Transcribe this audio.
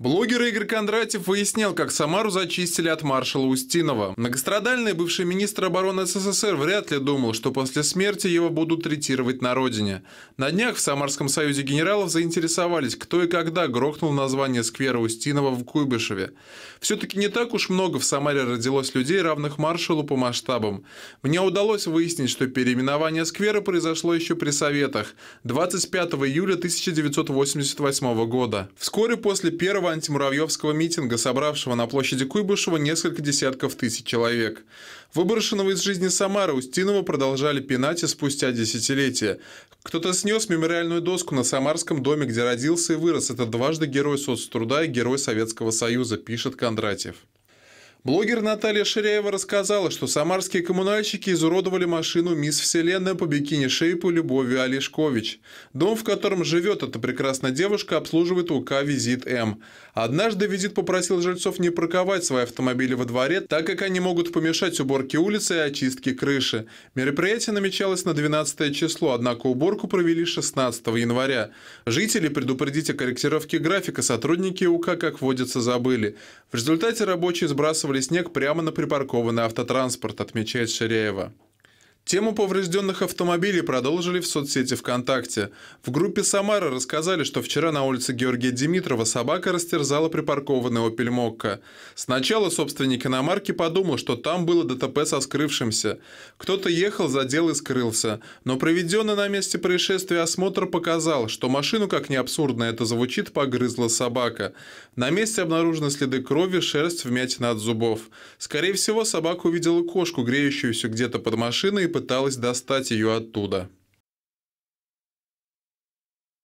Блогер Игорь Кондратьев выяснял, как Самару зачистили от маршала Устинова. Многострадальный бывший министр обороны СССР вряд ли думал, что после смерти его будут третировать на родине. На днях в Самарском союзе генералов заинтересовались, кто и когда грохнул название сквера Устинова в Куйбышеве. Все-таки не так уж много в Самаре родилось людей, равных маршалу по масштабам. Мне удалось выяснить, что переименование сквера произошло еще при Советах 25 июля 1988 года. Вскоре после первого антимуравьевского митинга, собравшего на площади Куйбышева несколько десятков тысяч человек. Выброшенного из жизни Самары Устинова продолжали пинать и спустя десятилетия. Кто-то снес мемориальную доску на Самарском доме, где родился и вырос. Это дважды герой соцтруда и герой Советского Союза, пишет Кондратьев. Блогер Наталья Ширяева рассказала, что самарские коммунальщики изуродовали машину «Мисс Вселенная» по бикини-шейпу Любови Олешкович. Дом, в котором живет эта прекрасная девушка, обслуживает УК «Визит М». Однажды «Визит» попросил жильцов не парковать свои автомобили во дворе, так как они могут помешать уборке улицы и очистке крыши. Мероприятие намечалось на 12 число, однако уборку провели 16 января. Жители предупредить о корректировке графика сотрудники УК, как водится, забыли. В результате рабочие сбрасывали сбрасывали снег прямо на припаркованный автотранспорт, отмечает Ширеева. Тему поврежденных автомобилей продолжили в соцсети ВКонтакте. В группе «Самара» рассказали, что вчера на улице Георгия Димитрова собака растерзала припаркованный «Опель Мокко». Сначала собственник иномарки подумал, что там было ДТП со скрывшимся. Кто-то ехал, задел и скрылся. Но проведенный на месте происшествия осмотр показал, что машину, как ни абсурдно это звучит, погрызла собака. На месте обнаружены следы крови, шерсть, вмятина от зубов. Скорее всего, собака увидела кошку, греющуюся где-то под машиной и пыталась достать ее оттуда.